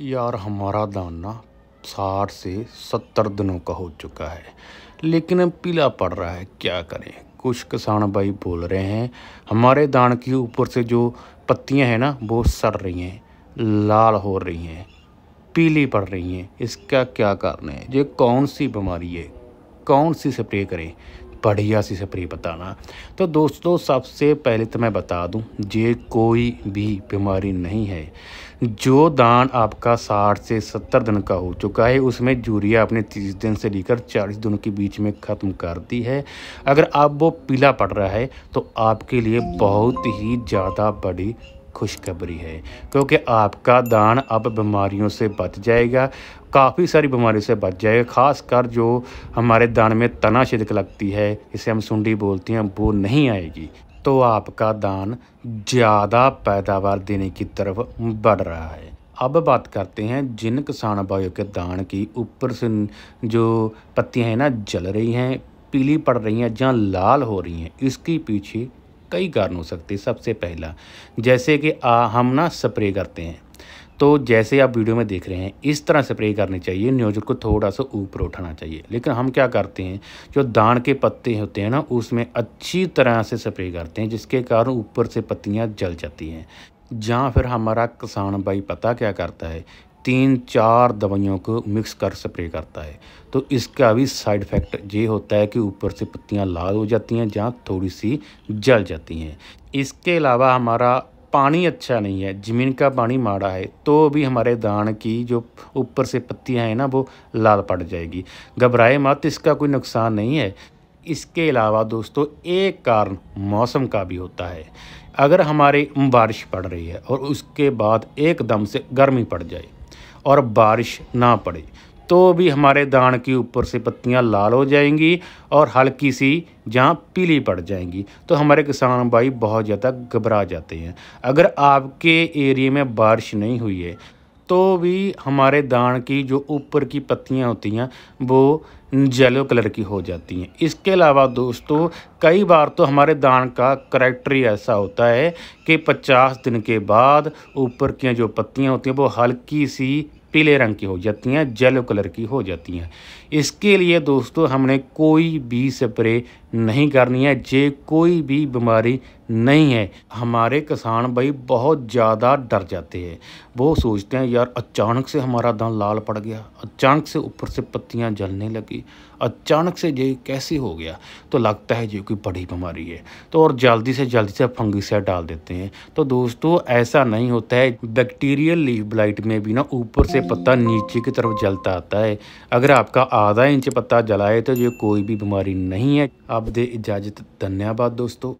यार हमारा दाना साठ से सत्तर दिनों का हो चुका है लेकिन अब पीला पड़ रहा है क्या करें कुछ किसान भाई बोल रहे हैं हमारे दान के ऊपर से जो पत्तियां हैं ना वो सड़ रही हैं लाल हो रही हैं पीली पड़ रही हैं इसका क्या कारण है ये कौन सी बीमारी है कौन सी स्प्रे करें बढ़िया सी स्प्रे बताना तो दोस्तों सबसे पहले तो मैं बता दूं ये कोई भी बीमारी नहीं है जो दान आपका साठ से सत्तर दिन का हो चुका है उसमें यूरिया आपने तीस दिन से लेकर चालीस दिनों के बीच में ख़त्म कर दी है अगर आप वो पीला पड़ रहा है तो आपके लिए बहुत ही ज़्यादा बड़ी खुशखबरी है क्योंकि आपका दान अब बीमारियों से बच जाएगा काफ़ी सारी बीमारियों से बच जाएगा खासकर जो हमारे दान में तना छिदक लगती है इसे हम सुंडी बोलते हैं वो नहीं आएगी तो आपका दान ज़्यादा पैदावार देने की तरफ बढ़ रहा है अब बात करते हैं जिन किसान भाइयों के दान की ऊपर से जो पत्तियां हैं ना जल रही हैं पीली पड़ रही हैं या लाल हो रही हैं इसके पीछे कई कारण हो सकते हैं सबसे पहला जैसे कि आ, हम ना स्प्रे करते हैं तो जैसे आप वीडियो में देख रहे हैं इस तरह स्प्रे करनी चाहिए न्योजर को थोड़ा सा ऊपर उठाना चाहिए लेकिन हम क्या करते हैं जो दान के पत्ते होते हैं ना उसमें अच्छी तरह से स्प्रे करते हैं जिसके कारण ऊपर से पत्तियाँ जल जाती हैं जहाँ फिर हमारा किसान भाई पता क्या करता है तीन चार दवाइयों को मिक्स कर स्प्रे करता है तो इसका भी साइड इफ़ेक्ट ये होता है कि ऊपर से पत्तियां लाल हो जाती हैं जहाँ थोड़ी सी जल जाती हैं इसके अलावा हमारा पानी अच्छा नहीं है ज़मीन का पानी माड़ा है तो भी हमारे दान की जो ऊपर से पत्तियां हैं ना वो लाल पड़ जाएगी घबराए मत इसका कोई नुकसान नहीं है इसके अलावा दोस्तों एक कारण मौसम का भी होता है अगर हमारे बारिश पड़ रही है और उसके बाद एकदम से गर्मी पड़ जाए और बारिश ना पड़े तो भी हमारे धान के ऊपर से पत्तियां लाल हो जाएंगी और हल्की सी जहाँ पीली पड़ जाएंगी तो हमारे किसान भाई बहुत ज़्यादा घबरा जाते हैं अगर आपके एरिए में बारिश नहीं हुई है तो भी हमारे दान की जो ऊपर की पत्तियाँ होती हैं वो येलो कलर की हो जाती हैं इसके अलावा दोस्तों कई बार तो हमारे दान का करैक्टर ही ऐसा होता है कि 50 दिन के बाद ऊपर की जो पत्तियाँ होती हैं वो हल्की सी पीले रंग की हो जाती हैं येलो कलर की हो जाती हैं इसके लिए दोस्तों हमने कोई भी स्प्रे नहीं करनी है जे कोई भी बीमारी नहीं है हमारे किसान भाई बहुत ज़्यादा डर जाते हैं वो सोचते हैं यार अचानक से हमारा दान लाल पड़ गया अचानक से ऊपर से पत्तियां जलने लगी अचानक से ये कैसे हो गया तो लगता है जो कोई बड़ी बीमारी है तो और जल्दी से जल्दी से से डाल देते हैं तो दोस्तों ऐसा नहीं होता है बैक्टीरियल लीव ब्लाइट में भी ना ऊपर से पत्ता नीचे की तरफ जलता आता है अगर आपका आधा इंच पत्ता जलाए तो ये कोई भी बीमारी नहीं है आप दे इजाज़त धन्यवाद दोस्तों